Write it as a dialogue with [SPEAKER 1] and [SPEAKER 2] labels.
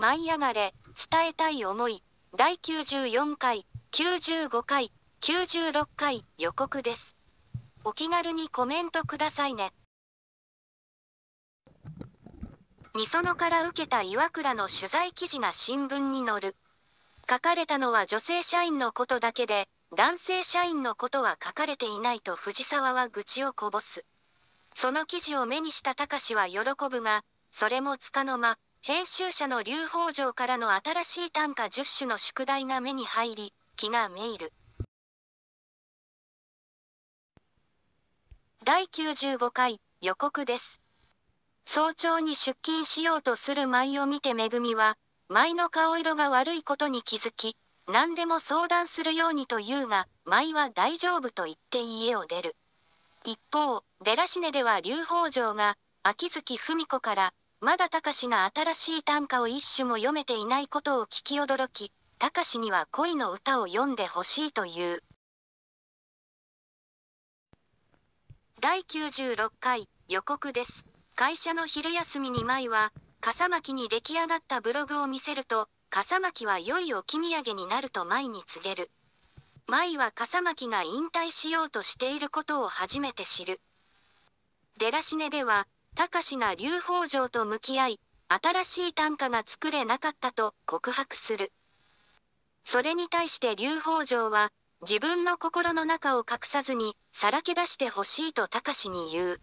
[SPEAKER 1] 舞い上がれ、伝えたい思い、第94回、95回、96回予告です。お気軽にコメントくださいね。みそのから受けた岩倉の取材記事が新聞に載る。書かれたのは女性社員のことだけで、男性社員のことは書かれていないと藤沢は愚痴をこぼす。その記事を目にした高志は喜ぶが、それもつかの間、編集者の劉宝城からの新しい短歌10首の宿題が目に入り、気がメーる第95回予告です。早朝に出勤しようとする舞を見てめぐみは、舞の顔色が悪いことに気づき、何でも相談するようにと言うが、舞は大丈夫と言って家を出る。一方、デラシネでは劉宝城が、秋月文子から、まだたかしが新しい短歌を一首も読めていないことを聞き驚き、たかしには恋の歌を読んでほしいという。第96回予告です。会社の昼休みに舞は、笠巻に出来上がったブログを見せると、笠巻は良い置き土産になると舞に告げる。舞は笠巻が引退しようとしていることを初めて知る。デラシネでは、高志が劉邦城と向き合い、新しい短歌が作れなかったと告白する。それに対して劉邦城は、自分の心の中を隠さずに、さらけ出してほしいと高志に言う。